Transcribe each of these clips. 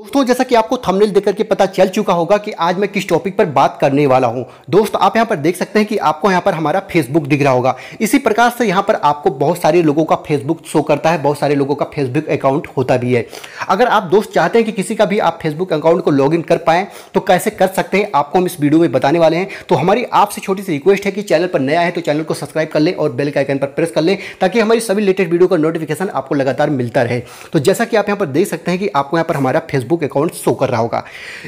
दोस्तों जैसा कि आपको थंबनेल देखकर के पता चल चुका होगा कि आज मैं किस टॉपिक पर बात करने वाला हूं दोस्त आप यहां पर देख सकते हैं कि आपको यहां पर हमारा फेसबुक दिख रहा होगा इसी प्रकार से यहां पर आपको बहुत सारे लोगों का फेसबुक शो करता है बहुत सारे लोगों का फेसबुक अकाउंट होता भी है अगर आप दोस्त चाहते हैं कि किसी का भी आप फेसबुक अकाउंट को लॉग कर पाए तो कैसे कर सकते हैं आपको हम इस वीडियो में बताने वाले हैं तो हमारी आपसे छोटी सी रिक्वेस्ट है कि चैनल पर नया है तो चैनल को सब्सक्राइब कर लें और बेल के आइकन पर प्रेस कर लें ताकि हमारी सभी लेटेस्ट वीडियो का नोटिफिकेशन आपको लगातार मिलता रहे तो जैसा कि आप यहाँ पर देख सकते हैं कि आपको यहाँ पर हमारा फेसबुक फेसबुक अकाउंट शो कर रहा होगा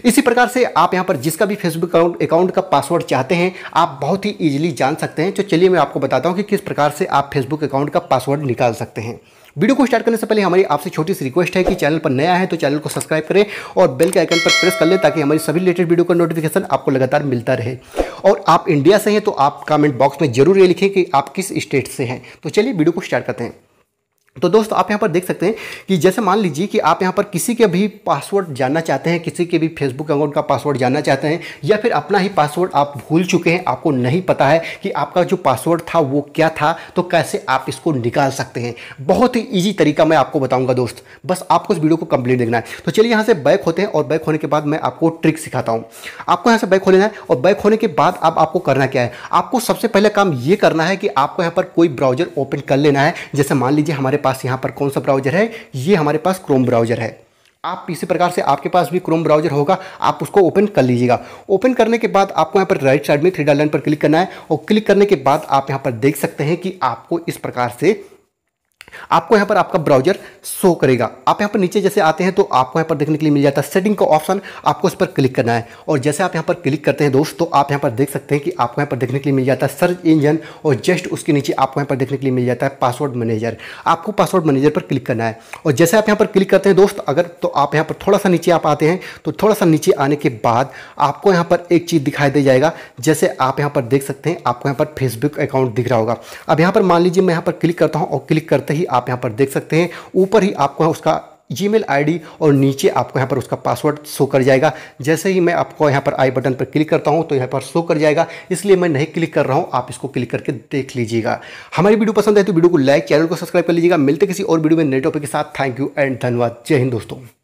इसी प्रकार से आप यहाँ पर जिसका भी फेसबुक अकाउंट का पासवर्ड चाहते हैं आप बहुत ही ईजिली जान सकते हैं तो चलिए मैं आपको बताता हूँ कि किस प्रकार से आप फेसबुक अकाउंट का पासवर्ड निकाल सकते हैं वीडियो को स्टार्ट करने से पहले हमारी आपसे छोटी सी रिक्वेस्ट है कि चैनल पर नया है तो चैनल को सब्सक्राइब करें और बेल के आइकन पर प्रेस कर लें ताकि हमारी सभी रिलेटेड वीडियो का नोटिफिकेशन आपको लगातार मिलता रहे और आप इंडिया से हैं तो आप कमेंट बॉक्स में जरूर ये लिखें कि आप किस स्टेट से हैं तो चलिए वीडियो को स्टार्ट करते हैं तो दोस्त आप यहाँ पर देख सकते हैं कि जैसे मान लीजिए कि आप यहाँ पर किसी के भी पासवर्ड जानना चाहते हैं किसी के भी फेसबुक अकाउंट का पासवर्ड जानना चाहते हैं या फिर अपना ही पासवर्ड आप भूल चुके हैं आपको नहीं पता है कि आपका जो पासवर्ड था वो क्या था तो कैसे आप इसको निकाल सकते हैं बहुत ही ईजी तरीका मैं आपको बताऊँगा दोस्त बस आपको इस वीडियो को कंप्लीट देखना है तो चलिए यहाँ से बैक होते हैं और बैक होने के बाद मैं आपको ट्रिक सिखाता हूँ आपको यहाँ से बैक खोलना है और बैक होने के बाद अब आपको करना क्या है आपको सबसे पहले काम ये करना है कि आपको यहाँ पर कोई ब्राउजर ओपन कर लेना है जैसे मान लीजिए हमारे पास यहाँ पर कौन सा ब्राउज़र है ये हमारे पास क्रोम ब्राउज़र है आप इसी प्रकार से आपके पास भी क्रोम ब्राउजर होगा आप उसको ओपन कर लीजिएगा ओपन करने के बाद आपको यहाँ पर राइट साइड में थ्री डॉट लाइन पर क्लिक करना है और क्लिक करने के बाद आप यहाँ पर देख सकते हैं कि आपको इस प्रकार से आपको यहाँ पर आपका ब्राउजर शो करेगा आप यहाँ पर नीचे जैसे आते हैं तो आपको यहाँ पर देखने के लिए मिल जाता है सेटिंग का ऑप्शन आपको इस पर क्लिक करना है और जैसे आप यहाँ पर क्लिक करते हैं दोस्त तो आप यहाँ पर देख सकते हैं कि आपको यहाँ पर देखने के लिए मिल जाता है सर्च इंजन और जस्ट उसके नीचे आपको यहाँ पर देखने के लिए मिल जाता है पासवर्ड मैनेजर आपको पासवर्ड मैनेजर पर क्लिक करना है और जैसे आप यहाँ पर क्लिक करते हैं दोस्त अगर तो आप यहाँ पर थोड़ा सा नीचे आप आते हैं तो थोड़ा सा नीचे आने के बाद आपको यहाँ पर एक चीज़ दिखाई दे जाएगा जैसे आप यहाँ पर देख सकते हैं आपको यहाँ पर फेसबुक अकाउंट दिख रहा होगा अब यहाँ पर मान लीजिए मैं यहाँ पर क्लिक करता हूँ और क्लिक करते ही आप यहाँ पर देख सकते हैं ऊपर ही आपको उसका जीमेल आईडी और नीचे आपको यहाँ पर उसका पासवर्ड शो कर जाएगा जैसे ही मैं आपको यहाँ पर आई बटन पर क्लिक करता हूँ तो यहाँ पर शो कर जाएगा इसलिए मैं नहीं क्लिक कर रहा हूँ आप इसको क्लिक करके देख लीजिएगा हमारी वीडियो पसंद है तो वीडियो को लाइक चैनल को सब्सक्राइब कर लीजिएगा मिलते किसी और वीडियो में नए टॉपिक के साथ थैंक यू एंड धन्यवाद जय हिंद दोस्तों